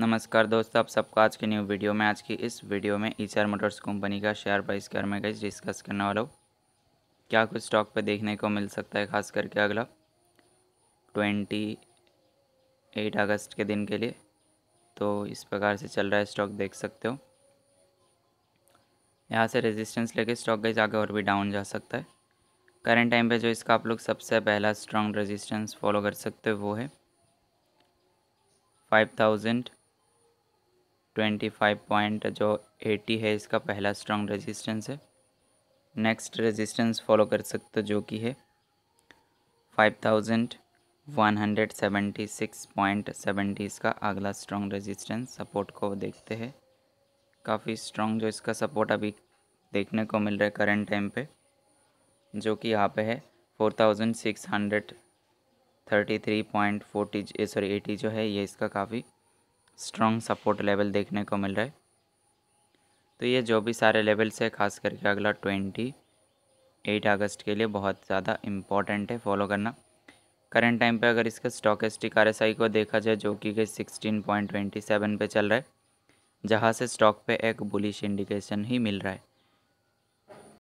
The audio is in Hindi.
नमस्कार दोस्तों आप सबका आज के न्यू वीडियो में आज की इस वीडियो में ईचर मोटर्स कंपनी का शेयर प्राइस बारे मैं कई डिस्कस करने वाला हूँ क्या कुछ स्टॉक पे देखने को मिल सकता है खास करके अगला ट्वेंटी एट अगस्त के दिन के लिए तो इस प्रकार से चल रहा है स्टॉक देख सकते हो यहाँ से रेजिस्टेंस लेके स्टॉक गई आगे और भी डाउन जा सकता है करेंट टाइम पर जो इसका आप लोग सबसे पहला स्ट्रॉन्ग रजिस्टेंस फॉलो कर सकते हो वो है five thousand twenty five point जो एटी है इसका पहला स्ट्रॉन्ग रेजिस्टेंस है नेक्स्ट रेजिस्टेंस फॉलो कर सकते जो कि है five thousand one hundred seventy six point seventy इसका अगला स्ट्रॉन्ग रेजिस्टेंस सपोर्ट को देखते हैं काफ़ी स्ट्रॉन्ग जो इसका सपोर्ट अभी देखने को मिल रहा है करेंट टाइम पे जो कि यहाँ पे है four thousand six hundred thirty three point forty sorry eighty जो है ये इसका काफ़ी स्ट्रॉन्ग सपोर्ट लेवल देखने को मिल रहा है तो ये जो भी सारे लेवल्स है खास करके अगला ट्वेंटी एट अगस्त के लिए बहुत ज़्यादा इम्पॉर्टेंट है फॉलो करना करंट टाइम पे अगर इसका स्टॉकेस्टिक आर को देखा जाए जो कि सिक्सटीन पॉइंट ट्वेंटी सेवन पर चल रहा है जहाँ से स्टॉक पे एक बुलिश इंडिकेशन ही मिल रहा है